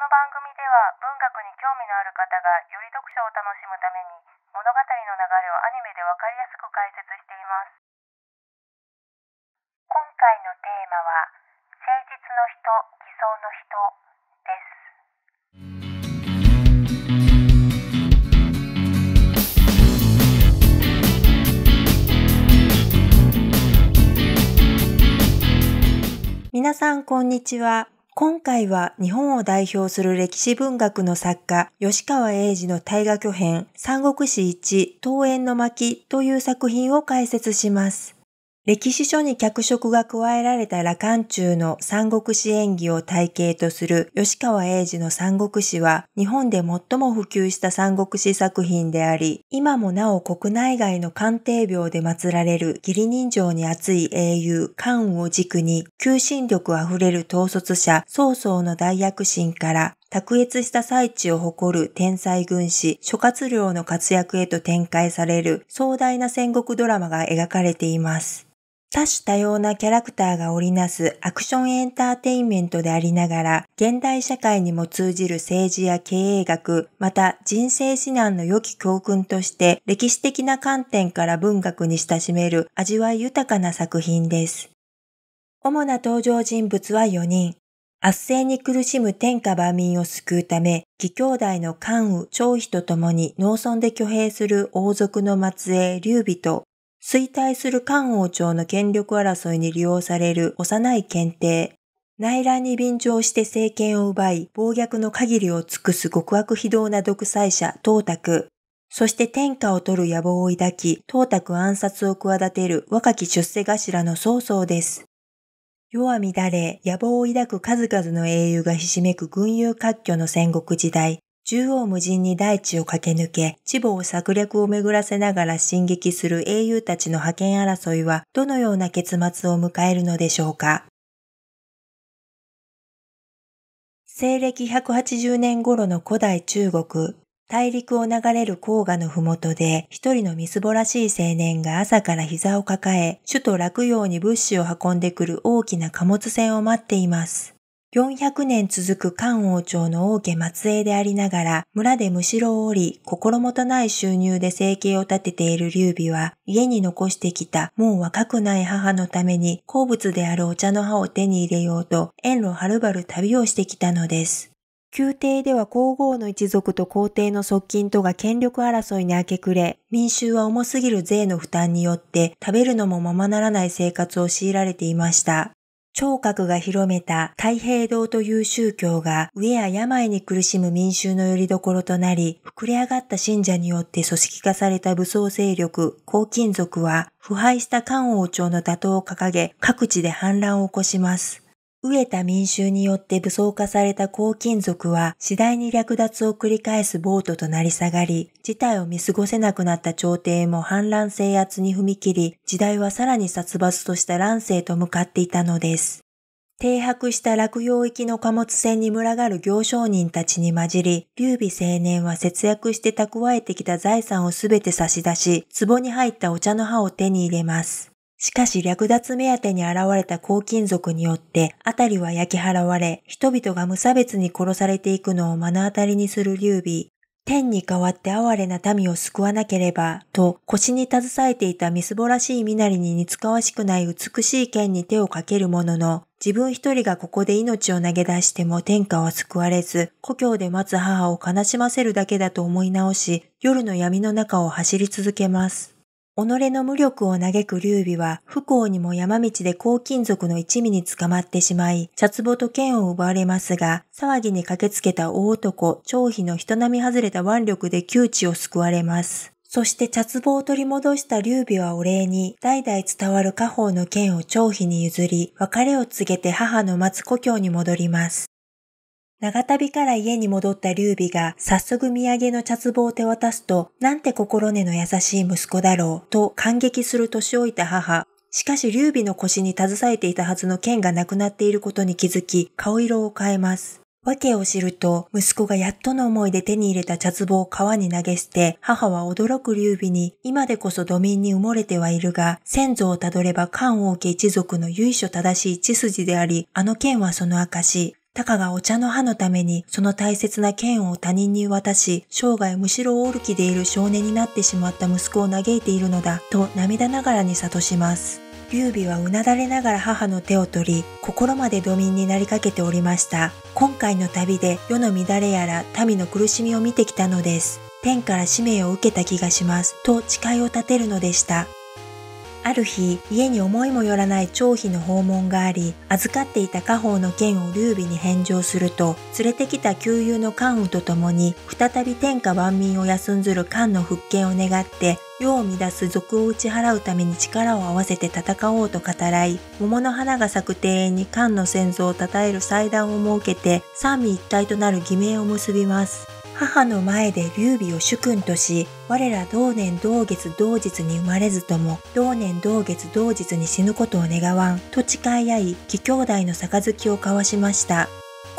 この番組では文学に興味のある方がより読書を楽しむために物語の流れをアニメで分かりやすく解説しています今回のテーマは「誠実の人偽装の人」です皆さん、こんにちは。今回は日本を代表する歴史文学の作家、吉川英治の大河巨編、三国志一、桃園の巻という作品を解説します。歴史書に脚色が加えられた羅漢中の三国志演技を体系とする吉川英治の三国志は日本で最も普及した三国志作品であり、今もなお国内外の鑑定病で祀られる義理人情に厚い英雄、関羽を軸に、求心力あふれる統率者、曹操の大躍進から卓越した最地を誇る天才軍師、諸葛亮の活躍へと展開される壮大な戦国ドラマが描かれています。多種多様なキャラクターが織りなすアクションエンターテインメントでありながら、現代社会にも通じる政治や経営学、また人生指南の良き教訓として、歴史的な観点から文学に親しめる味わい豊かな作品です。主な登場人物は4人。圧政に苦しむ天下万民を救うため、義兄弟の関羽、張飛と共に農村で挙兵する王族の末裔劉備と衰退する漢王朝の権力争いに利用される幼い検定、内乱に便乗して政権を奪い、暴虐の限りを尽くす極悪非道な独裁者、東卓、そして天下を取る野望を抱き、東卓暗殺を企てる若き出世頭の曹操です。世は乱れ、野望を抱く数々の英雄がひしめく群雄割拠の戦国時代、縦横無尽に大地を駆け抜け、地母を策略を巡らせながら進撃する英雄たちの覇権争いはどのような結末を迎えるのでしょうか。西暦180年頃の古代中国、大陸を流れる黄河の麓で、一人のみすぼらしい青年が朝から膝を抱え、首都洛陽に物資を運んでくる大きな貨物船を待っています。400年続く漢王朝の王家末裔でありながら、村でむしろを折り、心もとない収入で生計を立てている劉備は、家に残してきたもう若くない母のために、好物であるお茶の葉を手に入れようと、遠路はるばる旅をしてきたのです。宮廷では皇后の一族と皇帝の側近とが権力争いに明け暮れ、民衆は重すぎる税の負担によって食べるのもままならない生活を強いられていました。聴覚が広めた太平堂という宗教が飢えや病に苦しむ民衆の拠り所となり、膨れ上がった信者によって組織化された武装勢力、黄金族は腐敗した漢王朝の打倒を掲げ、各地で反乱を起こします。飢えた民衆によって武装化された黄金族は次第に略奪を繰り返す暴徒となり下がり、事態を見過ごせなくなった朝廷も反乱制圧に踏み切り、時代はさらに殺伐とした乱世と向かっていたのです。停泊した落葉行きの貨物船に群がる行商人たちに混じり、劉備青年は節約して蓄えてきた財産をすべて差し出し、壺に入ったお茶の葉を手に入れます。しかし略奪目当てに現れた黄金族によって辺りは焼き払われ、人々が無差別に殺されていくのを目の当たりにする劉備。天に代わって哀れな民を救わなければ、と腰に携えていたみすぼらしい身なりに似つかわしくない美しい剣に手をかけるものの、自分一人がここで命を投げ出しても天下は救われず、故郷で待つ母を悲しませるだけだと思い直し、夜の闇の中を走り続けます。己の無力を嘆く劉備は不幸にも山道で黄金族の一味に捕まってしまい、茶壺と剣を奪われますが、騒ぎに駆けつけた大男、張飛の人並み外れた腕力で窮地を救われます。そして茶壺を取り戻した劉備はお礼に、代々伝わる家宝の剣を張飛に譲り、別れを告げて母の待つ故郷に戻ります。長旅から家に戻った劉備が早速土産の茶壺を手渡すと、なんて心根の優しい息子だろうと感激する年老いた母。しかし劉備の腰に携えていたはずの剣がなくなっていることに気づき、顔色を変えます。訳を知ると、息子がやっとの思いで手に入れた茶壺を川に投げ捨て、母は驚く劉備に、今でこそ土民に埋もれてはいるが、先祖をたどれば漢王家一族の由緒正しい血筋であり、あの剣はその証。たかがお茶の葉のためにその大切な剣を他人に渡し、生涯むしろおる気でいる少年になってしまった息子を嘆いているのだ、と涙ながらに諭します。劉備はうなだれながら母の手を取り、心まで土民になりかけておりました。今回の旅で世の乱れやら民の苦しみを見てきたのです。天から使命を受けた気がします、と誓いを立てるのでした。ある日、家に思いもよらない張飛の訪問があり、預かっていた家宝の剣を劉備に返上すると、連れてきた旧友の関羽と共に、再び天下万民を休んずる関の復権を願って、世を乱す賊を打ち払うために力を合わせて戦おうと語らい、桃の花が咲く庭園に関の先祖を称える祭壇を設けて、三位一体となる偽名を結びます。母の前で劉備を主君とし、我ら同年同月同日に生まれずとも、同年同月同日に死ぬことを願わん、と誓い合い、義兄弟の杯を交わしました。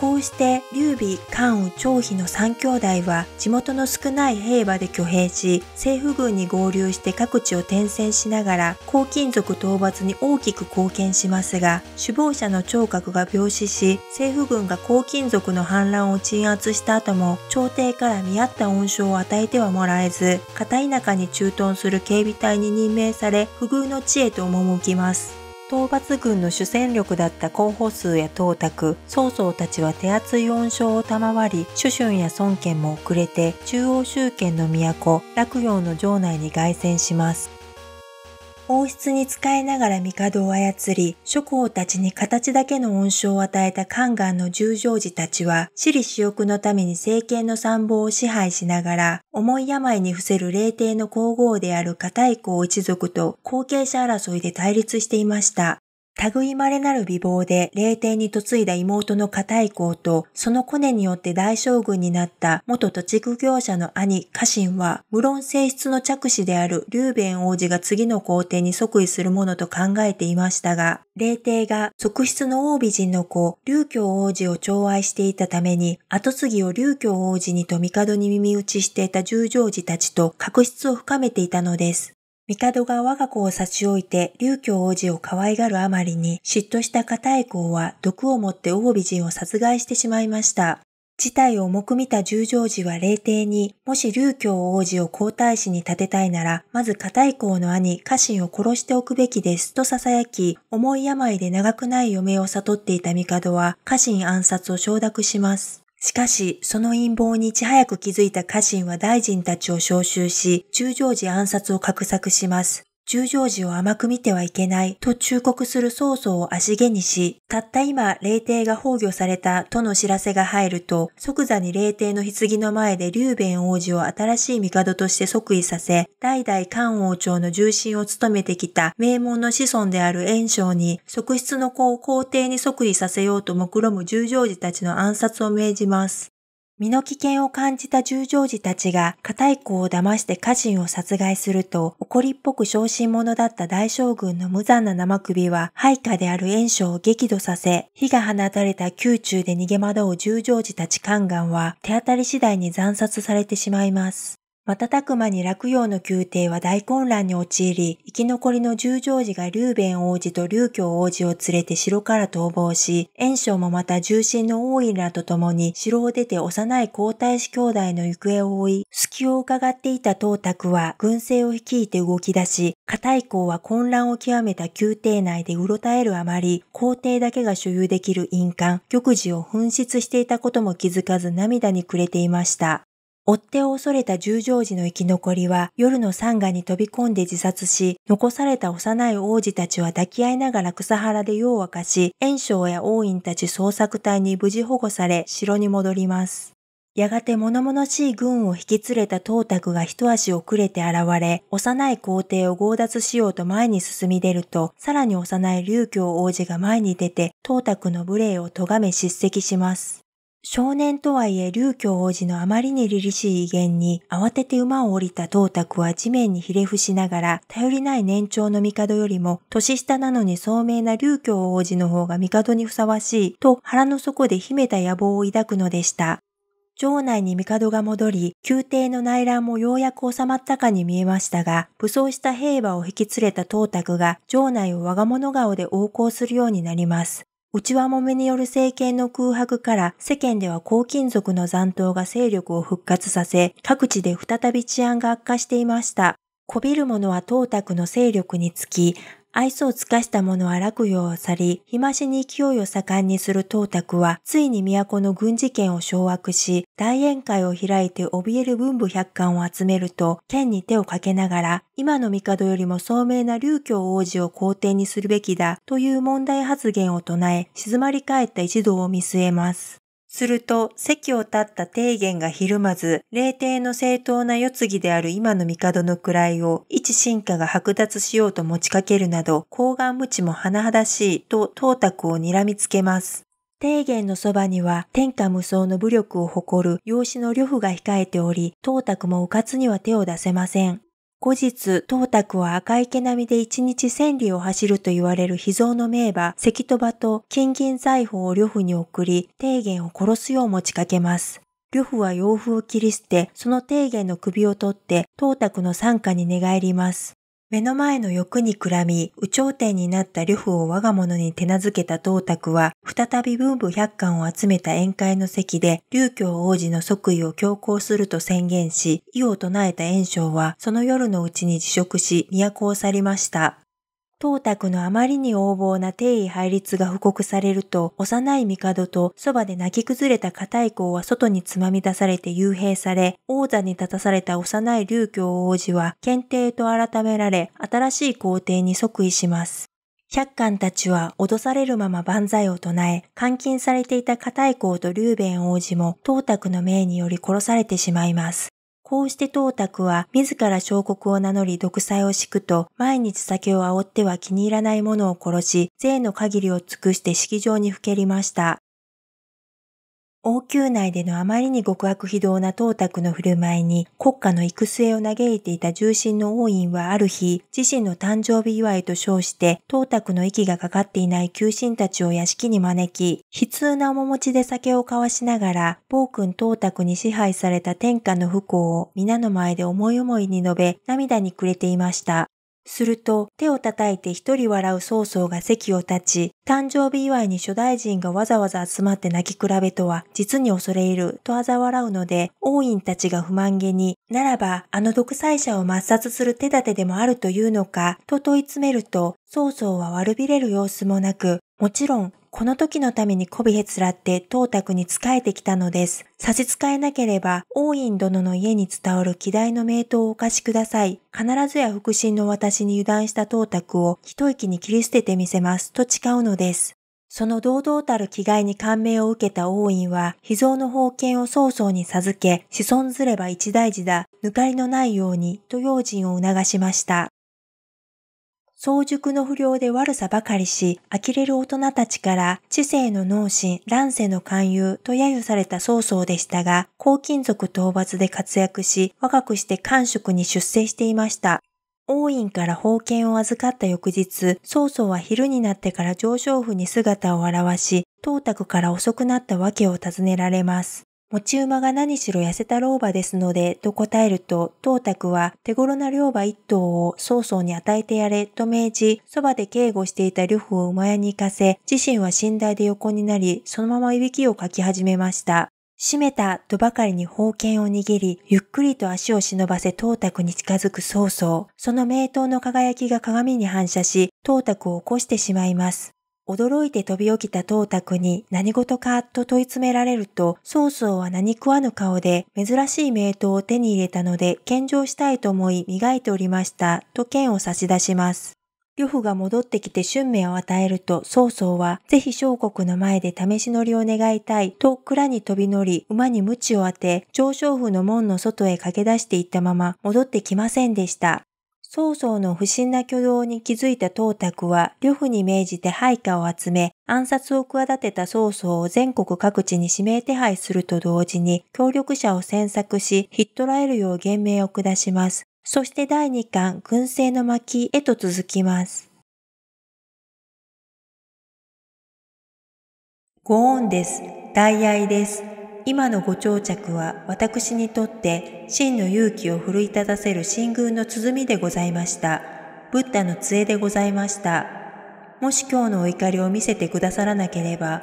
こうして劉備、関羽、張飛の3兄弟は地元の少ない兵馬で挙兵し、政府軍に合流して各地を転戦しながら、黄金族討伐に大きく貢献しますが、首謀者の聴覚が病死し、政府軍が黄金族の反乱を鎮圧した後も、朝廷から見合った恩賞を与えてはもらえず、片田舎に駐屯する警備隊に任命され、不遇の地へと赴きます。討伐軍の主戦力だった候補数や董卓、曹操たちは手厚い恩賞を賜り、主春や孫権も遅れて中央集権の都、洛陽の城内に凱旋します。王室に仕えながら帝を操り、諸侯たちに形だけの恩賞を与えた宦官の十条寺たちは、私利私欲のために政権の参謀を支配しながら、重い病に伏せる霊帝の皇后である片井公一族と後継者争いで対立していました。類まれなる美貌で霊帝に嫁いだ妹の片井公と、そのコネによって大将軍になった元土地区業者の兄、家臣は、無論性質の着手である劉弁王子が次の皇帝に即位するものと考えていましたが、霊帝が側室の王美人の子、劉教王子を寵愛していたために、後継ぎを劉教王子にと帝に耳打ちしていた十条寺たちと確執を深めていたのです。帝が我が子を差し置いて琉教王子を可愛がるあまりに嫉妬した硬い子は毒を持って王美人を殺害してしまいました。事態を重く見た十条寺は霊帝に、もし琉教王子を皇太子に立てたいなら、まず硬い子の兄、家臣を殺しておくべきですと囁き、重い病で長くない余命を悟っていた帝は、家臣暗殺を承諾します。しかし、その陰謀にいち早く気づいた家臣は大臣たちを召集し、中将時暗殺を画策します。十条寺を甘く見てはいけないと忠告する曹操を足毛にし、たった今霊帝が崩御されたとの知らせが入ると、即座に霊帝の棺の前で劉弁王子を新しい帝として即位させ、代々漢王朝の重臣を務めてきた名門の子孫である炎章に、側室の子を皇帝に即位させようと目論む十条寺たちの暗殺を命じます。身の危険を感じた十条寺たちが片い子を騙して家臣を殺害すると、怒りっぽく昇進者だった大将軍の無残な生首は、配下である炎章を激怒させ、火が放たれた宮中で逃げ惑う十条寺たち宦官は、手当たり次第に惨殺されてしまいます。瞬く間に洛陽の宮廷は大混乱に陥り、生き残りの十条寺が劉弁王子と劉京王子を連れて城から逃亡し、炎章もまた重臣の王位らと共に城を出て幼い皇太子兄弟の行方を追い、隙を伺っていた唐卓は軍政を率いて動き出し、片以降は混乱を極めた宮廷内でうろたえるあまり、皇帝だけが所有できる印鑑、玉璽を紛失していたことも気づかず涙に暮れていました。追って恐れた十条寺の生き残りは夜の山河に飛び込んで自殺し、残された幼い王子たちは抱き合いながら草原で夜を明かし、炎章や王院たち捜索隊に無事保護され、城に戻ります。やがて物々しい軍を引き連れた董卓が一足遅れて現れ、幼い皇帝を強奪しようと前に進み出ると、さらに幼い劉教王子が前に出て、董卓の無礼を咎め叱責します。少年とはいえ、竜教王子のあまりに凛々しい威厳に、慌てて馬を降りた董卓は地面にひれ伏しながら、頼りない年長の帝よりも、年下なのに聡明な竜教王子の方が帝にふさわしい、と腹の底で秘めた野望を抱くのでした。城内に帝が戻り、宮廷の内乱もようやく収まったかに見えましたが、武装した兵馬を引き連れた董卓が、城内を我が物顔で横行するようになります。内輪もめによる政権の空白から世間では黄金族の残党が勢力を復活させ、各地で再び治安が悪化していました。こびる者は董卓の勢力につき、愛想を尽かした者は楽用を去り、日増しに勢いを盛んにする董卓は、ついに都の軍事権を掌握し、大宴会を開いて怯える文武百官を集めると、剣に手をかけながら、今の帝よりも聡明な劉教王子を皇帝にするべきだ、という問題発言を唱え、静まり返った一同を見据えます。すると、席を立った提言がひるまず、霊帝の正当な世継ぎである今の帝の位を、一進化が剥奪しようと持ちかけるなど、高顔無知も甚だしいと董卓を睨みつけます。提言のそばには天下無双の武力を誇る養子の呂布が控えており、董卓も迂かつには手を出せません。後日、東卓は赤い毛並みで一日千里を走ると言われる秘蔵の名馬、関戸馬と金銀財宝を呂布に送り、提言を殺すよう持ちかけます。呂布は洋風を切り捨て、その提言の首を取って、東卓の傘下に寝返ります。目の前の欲にくらみ、有頂天になった呂布を我が物に手なずけた董卓は、再び文武百官を集めた宴会の席で、劉教王子の即位を強行すると宣言し、意を唱えた炎紹は、その夜のうちに辞職し、都を去りました。董卓のあまりに横暴な定位配立が布告されると、幼い帝とそばで泣き崩れた硬い子は外につまみ出されて幽閉され、王座に立たされた幼い竜教王子は、検定と改められ、新しい皇帝に即位します。百官たちは脅されるまま万歳を唱え、監禁されていた硬い子と竜弁王子も、董卓の命により殺されてしまいます。こうして董卓は自ら小国を名乗り独裁を敷くと、毎日酒を煽っては気に入らないものを殺し、税の限りを尽くして式場にふけりました。王宮内でのあまりに極悪非道な董卓の振る舞いに国家の行く末を嘆いていた重臣の王院はある日、自身の誕生日祝いと称して董卓の息がかかっていない旧臣たちを屋敷に招き、悲痛な面持ちで酒を交わしながら、暴君董卓に支配された天下の不幸を皆の前で思い思いに述べ、涙に暮れていました。すると、手を叩いて一人笑う曹操が席を立ち、誕生日祝いに諸大臣がわざわざ集まって泣き比べとは、実に恐れ入る、と嘲笑うので、王院たちが不満げに、ならば、あの独裁者を抹殺する手立てでもあるというのか、と問い詰めると、曹操は悪びれる様子もなく、もちろんこの時のために媚びへつらって董卓に仕えてきたのです。差し支えなければ、王院殿の家に伝わる機代の名刀をお貸しください。必ずや腹心の私に油断した董卓を一息に切り捨ててみせます、と誓うのです。その堂々たる気概に感銘を受けた王院は、秘蔵の宝剣を曹操に授け、子孫ずれば一大事だ、抜かりのないように、と用心を促しました。早熟の不良で悪さばかりし、呆れる大人たちから知性の脳神、乱世の勧誘と揶揄された曹操でしたが、黄金族討伐で活躍し、若くして官職に出世していました。王院から封建を預かった翌日、曹操は昼になってから上昇府に姿を現し、董卓から遅くなった訳を尋ねられます。持ち馬が何しろ痩せた老婆ですので、と答えると、董卓は手頃な老婆一頭を曹操に与えてやれ、と命じ、そばで警護していた呂布を馬屋に行かせ、自身は寝台で横になり、そのままいびきをかき始めました。閉めたとばかりに宝剣を握り、ゆっくりと足を忍ばせ董卓に近づく曹操。その名刀の輝きが鏡に反射し、董卓を起こしてしまいます。驚いて飛び起きた唐卓に何事かと問い詰められると、曹操は何食わぬ顔で珍しい名刀を手に入れたので献上したいと思い磨いておりましたと剣を差し出します。呂布が戻ってきて春明を与えると曹操は、ぜひ小国の前で試し乗りを願いたいと蔵に飛び乗り、馬に鞭を当て、上将府の門の外へ駆け出していったまま戻ってきませんでした。曹操の不審な挙動に気づいた董卓は、呂布に命じて配下を集め、暗殺を企てた曹操を全国各地に指名手配すると同時に、協力者を選択し、ひっ捕らえるよう言明を下します。そして第2巻、軍政の巻へと続きます。ご恩です。大愛です。今のご長着は私にとって真の勇気を奮い立たせる新宮の鼓でございました。ブッダの杖でございました。もし今日のお怒りを見せてくださらなければ、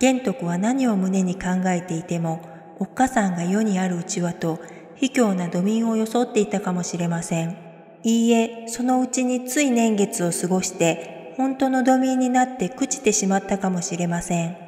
玄徳は何を胸に考えていても、おっかさんが世にあるうちはと、卑怯な土民を装っていたかもしれません。いいえ、そのうちについ年月を過ごして、本当の土民になって朽ちてしまったかもしれません。